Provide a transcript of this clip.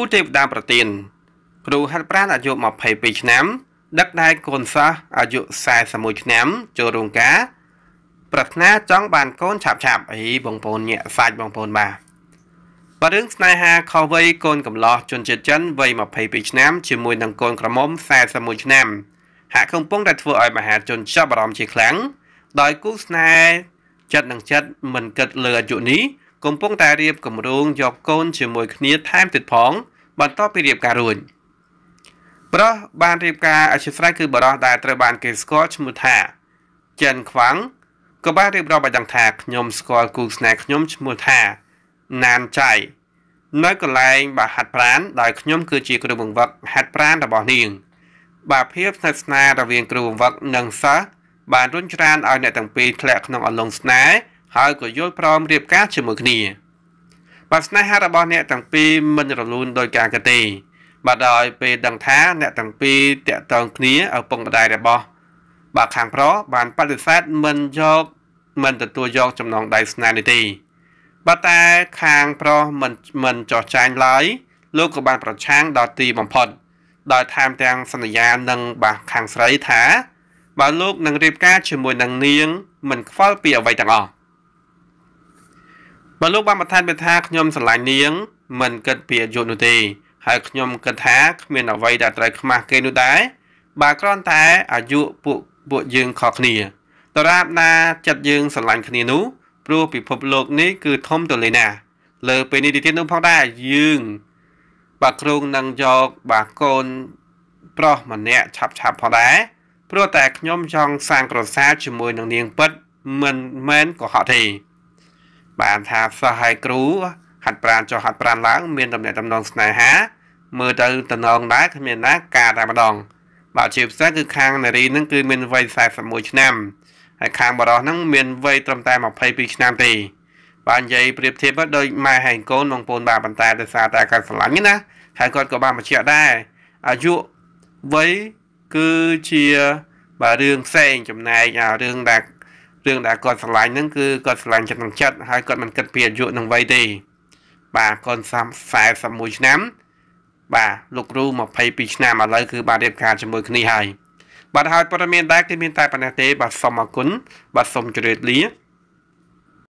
គូទេវតាប្រទៀនគ្រូហាត់ប្រាណអាយុ22ឆ្នាំ ដឹកដៃកូនសិស្សអាយុ41ឆ្នាំចូលរោងការប្រាថ្នាចង់បានកូនឆាប់ឆាប់អីបងប្អូនញាក់សាច់បងប្អូនបាទបើរឿងស្នេហាខុសវ័យកូនកំឡោះជនជាតិចិនវ័យ22ឆ្នាំ ជាមួយនឹងកូនក្រមុំ41ឆ្នាំហាក់កំពុងតែធ្វើឲ្យមហា ជនចាប់អារម្មណ៍ជាខ្លាំងដោយគូស្នេហ៍ចិត្តនឹងចិត្តមិនគិតលើអាយុនេះកំពុងតែរៀបគម្រោងយកកូនជាមួយគ្នាថែមទៀតផង បន្ទាប់ពីរៀបការរួចប្រុសបានរៀបការអសិស្រ័យគឺបរោះដែលត្រូវបានគេស្គាល់ឈ្មោះថាចិនខ្វាំងក៏បានរៀបរាប់ឲ្យដឹងថាខ្ញុំស្គាល់គូស្នេហ៍ខ្ញុំឈ្មោះថាណានចៃនៅកន្លែងបាហាត់ប្រានដោយខ្ញុំគឺជាគ្រូបង្វឹកហាត់ប្រានរបស់នាង បាទភាពស្និទ្ធស្នាលរវាងគ្រូបង្វឹកនិងសិស្សបានរុញច្រានឲ្យអ្នកទាំងពីរធ្លាក់ក្នុងអន្លង់ស្នេហ៍ហើយក៏យល់ព្រមរៀបការជាមួយគ្នាបាទស្នេហារបស់អ្នកទាំងពីរមិនរលូនដោយការកទេ បាទដោយពេលដឹងថាអ្នកទាំងពីរតាក់ទងគ្នាឪពុកម្ដាយរបស់ បាទខាងប្រុសបានបដិសេធមិនយកមិនទទួលយកចំណងដៃស្នេហ៍នេះទេបាទតែខាងប្រុសមិនមិនចោះចាញ់ឡើយលោកក៏បានប្រឆាំងដល់ទីបំផុត ដោយថែមទាំងសន្យានឹងបាទខាងស្រីថាបើលោកនឹងរៀបការជាមួយនឹងនាងមិនខ្វល់ពីអ្វីទាំងអស់បើលោកបានបន្ថែមថាខ្ញុំស្រឡាញ់នាងមិនគិតពីអាយុនោះទេហើយខ្ញុំគិតថាគ្មានអ្វីដែលត្រូវខ្មាស់គេនោះដែរបើគ្រាន់តែអាយុពួកពួកយើងខុសគ្នាតរាបណាចិត្តយើងស្រឡាញ់គ្នានោះព្រោះពិភពលោកនេះគឺធំទូលាយណាស់លើពេលនេះទីទៀតនោះផងដែរយើងបាទគ្រងនឹងយកបាទកូនប្រុសម្នាក់ឆាប់ឆាប់ផងដែរព្រោះតែខ្ញុំចង់សាងក្រសាលជាមួយនឹងនាងពិតមិនមែនកុហកទេបានថាសិស្សហើយគ្រូហាត់ប្រានចុះហាត់ប្រានឡើងមានតំណែងតំណងស្នេហា មើលទៅតំណងដែរគ្មានណាការតែម្ដងបាទជាពិសេសគឺខាងនារីហ្នឹងគឺមានវ័យ41ឆ្នាំហើយខាងបរិសហ្នឹងមានវ័យត្រឹមតែ22ឆ្នាំទេបាទនិយាយប្រៀបធៀបដូចម៉ែហើយកូនបងប្អូនបាទប៉ុន្តែដោយសារតែការស្រឡាញ់ណាហើយគាត់ក៏បានបញ្ជាក់ដែរអាយុវ័យគឺជាបាទរឿងផ្សេងចំណែករឿងដែលរឿងដែលគាត់ស្រឡាញ់ហ្នឹងគឺគាត់ស្រឡាញ់ចិត្តនឹងចិត្តហើយគាត់មិនគិតពីអាយុនឹងវ័យទេបាទគាត់41ឆ្នាំ បាទលោកគ្រូ22ឆ្នាំឥឡូវគឺបានរៀបការជាមួយគ្នាហើយបាទហើយព័ត៌មានដែរគឺមានតែប៉ុណ្ណេះទេ បាទសូមអរគុណបាទសូមជម្រាបលា